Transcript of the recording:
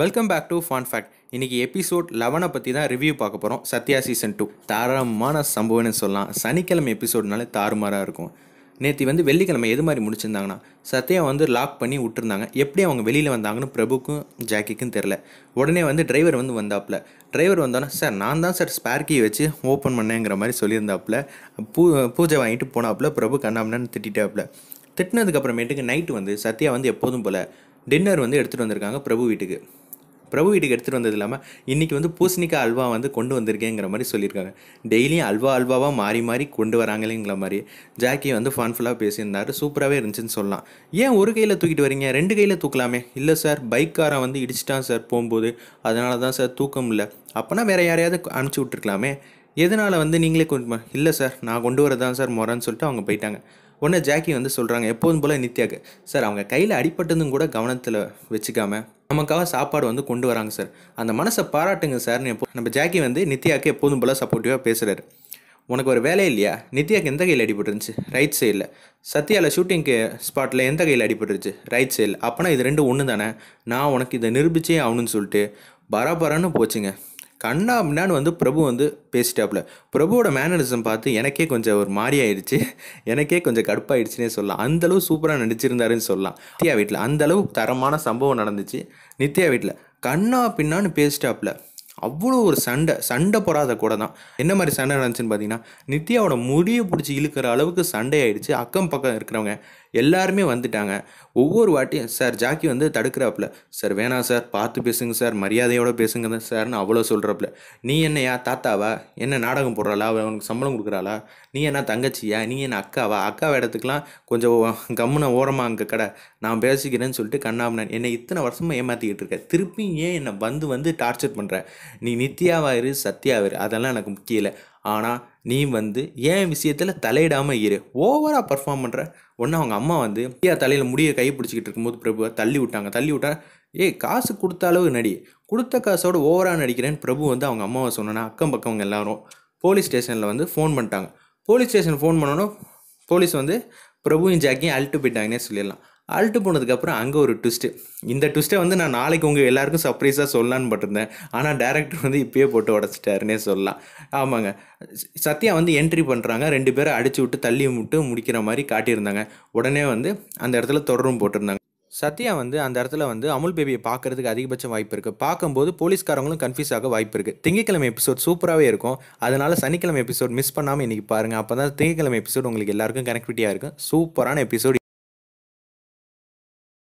welcome back to fan fact இன்றைக்கி episode லெவனை பற்றி தான் ரிவ்யூ பார்க்க போகிறோம் சத்யா சீசன் டூ தாராளமான சம்பவம்னு சொல்லலாம் சனிக்கிழமை எபிசோட்னாலே தாறுமாறாக இருக்கும் நேற்று வந்து வெள்ளிக்கிழமை எது மாதிரி முடிச்சிருந்தாங்கன்னா சத்யா வந்து லாக் பண்ணி விட்டுருந்தாங்க எப்படி அவங்க வெளியில் வந்தாங்கன்னு பிரபுக்கும் ஜாக்கிக்கும் தெரில உடனே வந்து டிரைவர் வந்து வந்தாப்புல டிரைவர் வந்தோன்னா சார் நான் தான் சார் ஸ்பேர்கி வச்சு ஓப்பன் பண்ணேங்கிற மாதிரி சொல்லியிருந்தாப்புல பூ பூஜை வாங்கிட்டு போனாப்புல பிரபு கண்ணாமன்னு திட்டாப்புல திட்டினதுக்கப்புறமேட்டுக்கு நைட்டு வந்து சத்யா வந்து எப்போதும் போல் டின்னர் வந்து எடுத்துகிட்டு வந்திருக்காங்க பிரபு வீட்டுக்கு பிரபு வீட்டுக்கு எடுத்துகிட்டு வந்தது இல்லாமல் இன்றைக்கி வந்து பூசணிக்காய் அல்வா வந்து கொண்டு வந்திருக்கேங்கிற மாதிரி சொல்லியிருக்காங்க டெய்லியும் அல்வா அல்வாவாக மாறி மாறி கொண்டு வராங்களேங்கிற மாதிரி ஜாக்கி வந்து ஃபன்ஃபுல்லாக பேசியிருந்தார் சூப்பராகவே இருந்துச்சுன்னு சொல்லலாம் ஏன் ஒரு கையில் தூக்கிட்டு வரீங்க ரெண்டு கையில் தூக்கலாமே இல்லை சார் பைக்காரன் வந்து இடிச்சிட்டான் சார் போகும்போது அதனால தான் சார் தூக்கம் இல்லை அப்போனா வேறு யாரையாவது அனுப்பிச்சி விட்ருக்கலாமே எதனால் வந்து நீங்களே கொஞ்சம் இல்லை சார் நான் கொண்டு வரதான் சார் முறன்னு சொல்லிட்டு அவங்க போயிட்டாங்க உடனே ஜாக்கி வந்து சொல்கிறாங்க எப்போதும் போல் நித்யாக்கு சார் அவங்க கையில் அடிப்பட்டதும் கூட கவனத்தில் வச்சுக்காமல் நமக்காக சாப்பாடு வந்து கொண்டு வராங்க சார் அந்த மனசை பாராட்டுங்க சார் நம்ம ஜாக்கி வந்து நித்யாவுக்கு எப்போதும் போல சப்போர்ட்டிவாக பேசுகிறாரு உனக்கு ஒரு வேலை இல்லையா நித்யாக்கு எந்த கையில் அடிபட்டுருந்துச்சு ரைட் சைடில் சத்யாவில் ஷூட்டிங்க்கு ஸ்பாட்டில் எந்த கையில் அடிபட்டுருச்சு ரைட் சைடில் அப்போனா இது ரெண்டு ஒன்று தானே நான் உனக்கு இதை நிரூபிச்சே ஆகணும்னு சொல்லிட்டு பராபரான்னு போச்சுங்க கண்ணா முன்னாடி வந்து பிரபு வந்து பேசிட்டாப்புல பிரபுவோட மேனரிசம் பார்த்து எனக்கே கொஞ்சம் ஒரு மாதிரி ஆயிடுச்சு எனக்கே கொஞ்சம் கடுப்பாயிடுச்சுன்னே சொல்லலாம் அந்தளவு சூப்பராக நடிச்சிருந்தாருன்னு சொல்லலாம் நித்யா வீட்டில் அந்தளவு தரமான சம்பவம் நடந்துச்சு நித்யா வீட்டில் கண்ணா பின்னான்னு பேசிட்டாப்புல அவ்வளோ ஒரு சண்டை சண்டை போடாத கூட தான் என்ன மாதிரி சண்டை நடந்துச்சுன்னு பார்த்தீங்கன்னா நித்யாவோட முடியை பிடிச்சி இழுக்கிற அளவுக்கு சண்டை ஆயிடுச்சு அக்கம் பக்கம் இருக்கிறவங்க எல்லாருமே வந்துட்டாங்க ஒவ்வொரு வாட்டியும் சார் ஜாக்கி வந்து தடுக்கிறாப்புல சார் வேணாம் சார் பார்த்து பேசுங்க சார் மரியாதையோடு பேசுங்க சார்னு அவ்வளோ சொல்கிறப்பல நீ என்னையா தாத்தாவா என்ன நாடகம் போடுறாளா அவனுக்கு சம்பளம் கொடுக்குறாளா நீ என்ன தங்கச்சியா நீ என்ன அக்காவா அக்கா இடத்துக்குலாம் கொஞ்சம் கம்முனை ஓரமாக அங்கே கடை நான் பேசிக்கிறேன்னு சொல்லிட்டு கண்ணாமனன் என்னை இத்தனை வருஷமாக ஏமாற்றிக்கிட்டு இருக்க திருப்பி ஏன் என்னை வந்து வந்து டார்ச்சர் பண்ணுற நீ நித்யாவாயிரு சத்யாவாயிரு அதெல்லாம் எனக்கு முக்கியம் இல்லை ஆனால் நீ வந்து ஏன் விஷயத்தில் தலையிடாமல் இரு ஓவராக பர்ஃபார்ம் பண்ணுற ஒன்று அவங்க அம்மா வந்து ஐயா தலையில் முடிய கை பிடிச்சிக்கிட்டு இருக்கும்போது பிரபுவை தள்ளி விட்டாங்க தள்ளி விட்டா ஏய் காசு கொடுத்த அளவு நடி கொடுத்த காசோட ஓவராக நடிக்கிறேன்னு பிரபு வந்து அவங்க அம்மாவை சொன்னோன்னா அக்கம் பக்கவங்க எல்லாரும் போலீஸ் ஸ்டேஷனில் வந்து ஃபோன் பண்ணிட்டாங்க போலீஸ் ஸ்டேஷன் ஃபோன் பண்ணோன்னா போலீஸ் வந்து பிரபுவும் ஜாக்கியும் அழுட்டு போயிட்டாங்கன்னே சொல்லிடலாம் அல்ட்டு போனதுக்கப்புறம் அங்கே ஒரு ட்விஸ்ட்டு இந்த ட்விஸ்ட்டை வந்து நான் நாளைக்கு உங்கள் எல்லாேருக்கும் சர்ப்ரைஸாக சொல்லலான்னு பட்டிருந்தேன் ஆனால் டேரக்டர் வந்து இப்போயே போட்டு உடச்சிட்டாருன்னே சொல்லலாம் ஆமாங்க சத்யா வந்து என்ட்ரி பண்ணுறாங்க ரெண்டு பேரை அடிச்சு விட்டு தள்ளி விட்டு முடிக்கிற மாதிரி காட்டியிருந்தாங்க உடனே வந்து அந்த இடத்துல தொடரும் போட்டிருந்தாங்க சத்யா வந்து அந்த இடத்துல வந்து அமுல் பேபியை பார்க்குறதுக்கு அதிகபட்ச வாய்ப்பு இருக்குது பார்க்கும்போது போலீஸ்காரங்களும் கன்ஃபியூஸ் ஆக வாய்ப்பு இருக்குது திங்கக்கிழமை எபிசோட் சூப்பராகவே இருக்கும் அதனால் சனிக்கிழமை எபிசோட் மிஸ் பண்ணாமல் இன்றைக்கி பாருங்கள் அப்போ தான் திங்கக்கிழமை எபிசோட் உங்களுக்கு எல்லாருக்கும் கனெக்டிவிட்டியாக இருக்கும் சூப்பரான எபிசோட்